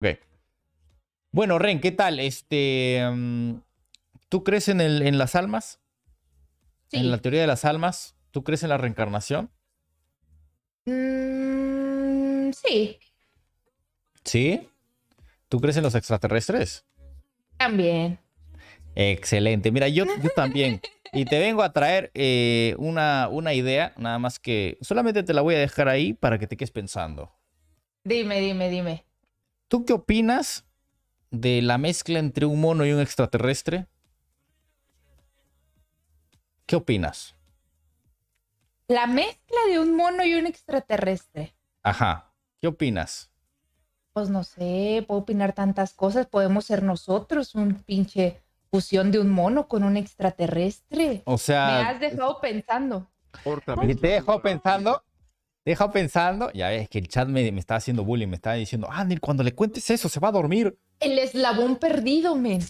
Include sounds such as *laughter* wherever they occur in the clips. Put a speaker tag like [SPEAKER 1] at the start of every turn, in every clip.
[SPEAKER 1] Ok. Bueno, Ren, ¿qué tal? Este, mm, ¿Tú crees en, las almas? ¿En la teoría de las almas? ¿Tú crees en la reencarnación?
[SPEAKER 2] Mm, sí.
[SPEAKER 1] ¿Sí? ¿Tú crees en los extraterrestres?
[SPEAKER 2] También.
[SPEAKER 1] Excelente. Mira, yo, también. Y te vengo a traer eh, una, una idea, nada más que solamente te la voy a dejar ahí para que te quedes pensando.
[SPEAKER 2] Dime, dime, dime. ¿Tú qué
[SPEAKER 1] opinas de la mezcla entre un mono y un extraterrestre? ¿Qué opinas?
[SPEAKER 2] La mezcla de un mono y un extraterrestre.
[SPEAKER 1] Ajá. ¿Qué opinas?
[SPEAKER 2] Pues no sé, puedo opinar tantas cosas. Podemos ser nosotros un pinche fusión de un mono con un extraterrestre. O sea. Me has dejado pensando.
[SPEAKER 1] ¿Y te dejo pensando? Deja pensando, ya ves que el chat me, me estaba haciendo bullying, me estaba diciendo, ah, cuando le cuentes eso se va a dormir.
[SPEAKER 2] El eslabón perdido, men.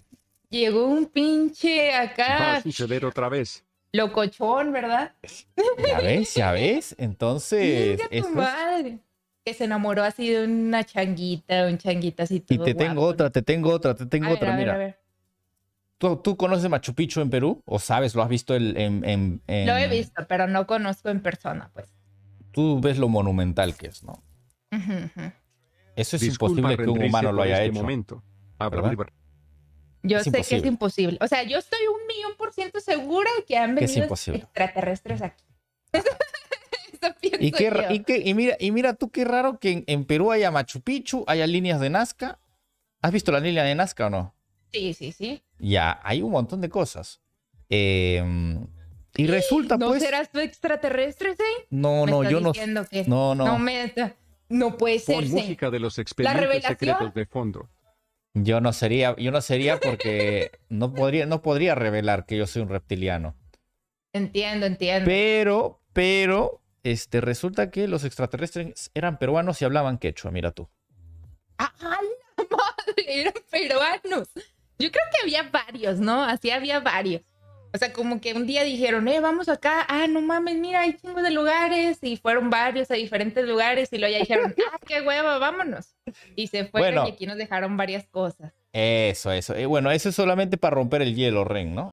[SPEAKER 2] Llegó un pinche acá. Va a
[SPEAKER 1] suceder otra vez.
[SPEAKER 2] Locochón, ¿verdad?
[SPEAKER 1] Ya ves, ya ves. Entonces. es tu
[SPEAKER 2] madre. Que se enamoró así de una changuita, un changuita así todo Y te tengo
[SPEAKER 1] otra, te tengo otra, te tengo otra, mira. A ver, a ver. ¿Tú, conoces Machu Picchu en Perú? ¿O sabes? ¿Lo has visto en, Lo he
[SPEAKER 2] visto, pero no conozco en persona, pues
[SPEAKER 1] tú ves lo monumental que es, ¿no? Eso es imposible que un humano lo haya este hecho. Momento. Ah,
[SPEAKER 2] yo sé que es imposible. O sea, yo estoy un millón por ciento segura que han venido extraterrestres aquí. *laughs* ¿Y, qué,
[SPEAKER 1] Y, mira, y mira tú qué raro que en, en, Perú haya Machu Picchu, haya líneas de Nazca. ¿Has visto la línea de Nazca o no?
[SPEAKER 2] Sí, sí, sí.
[SPEAKER 1] Ya, hay un montón de cosas. Eh, y resulta ¿No pues. serás
[SPEAKER 2] tú extraterrestre,
[SPEAKER 1] No, no, yo no. no, no.
[SPEAKER 2] No, puede ser. música
[SPEAKER 1] de los expedientes secretos de fondo. Yo no sería, yo no sería porque no podría, no podría revelar que yo soy un reptiliano.
[SPEAKER 2] Entiendo, entiendo. Pero, pero,
[SPEAKER 1] este, resulta que los extraterrestres eran peruanos y hablaban quechua, mira tú.
[SPEAKER 2] ¡Ah, la madre! Eran peruanos. Yo creo que había varios, ¿no? Así había varios. O sea, como que un día dijeron, eh, vamos acá, ah, no mames, mira, hay chingos de lugares, y fueron varios a diferentes lugares, y luego ya dijeron, *laughs* ah, qué huevo, vámonos. Y se fueron y aquí nos dejaron varias cosas.
[SPEAKER 1] Eso, eso. bueno, eso es solamente para romper el hielo, Ren, ¿no?